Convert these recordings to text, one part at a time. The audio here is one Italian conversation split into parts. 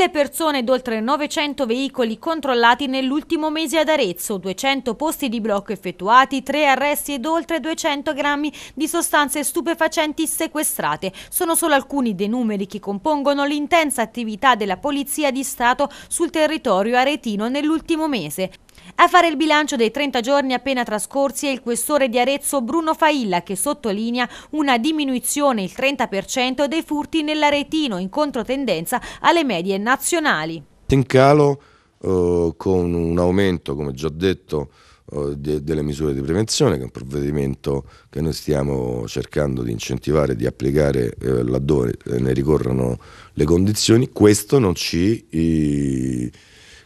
1000 persone ed oltre 900 veicoli controllati nell'ultimo mese ad Arezzo, 200 posti di blocco effettuati, 3 arresti ed oltre 200 grammi di sostanze stupefacenti sequestrate. Sono solo alcuni dei numeri che compongono l'intensa attività della Polizia di Stato sul territorio aretino nell'ultimo mese. A fare il bilancio dei 30 giorni appena trascorsi è il questore di Arezzo Bruno Failla che sottolinea una diminuzione il 30% dei furti nell'Aretino in controtendenza alle medie nazionali. In calo eh, con un aumento, come già detto, eh, de delle misure di prevenzione, che è un provvedimento che noi stiamo cercando di incentivare, di applicare eh, laddove eh, ne ricorrono le condizioni, questo non ci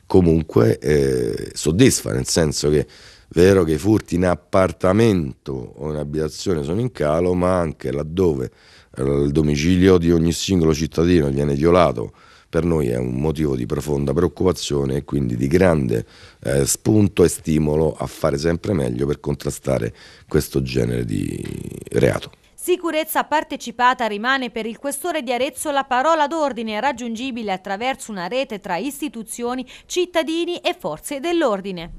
comunque eh, soddisfa, nel senso che è vero che i furti in appartamento o in abitazione sono in calo, ma anche laddove eh, il domicilio di ogni singolo cittadino viene violato per noi è un motivo di profonda preoccupazione e quindi di grande eh, spunto e stimolo a fare sempre meglio per contrastare questo genere di reato. Sicurezza partecipata rimane per il questore di Arezzo la parola d'ordine raggiungibile attraverso una rete tra istituzioni, cittadini e forze dell'ordine.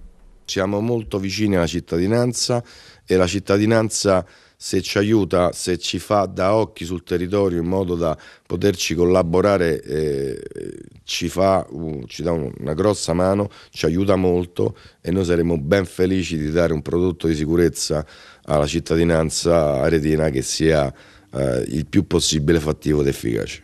Siamo molto vicini alla cittadinanza e la cittadinanza se ci aiuta, se ci fa da occhi sul territorio in modo da poterci collaborare, eh, ci, fa, uh, ci dà una grossa mano, ci aiuta molto e noi saremo ben felici di dare un prodotto di sicurezza alla cittadinanza aretina che sia eh, il più possibile fattivo ed efficace.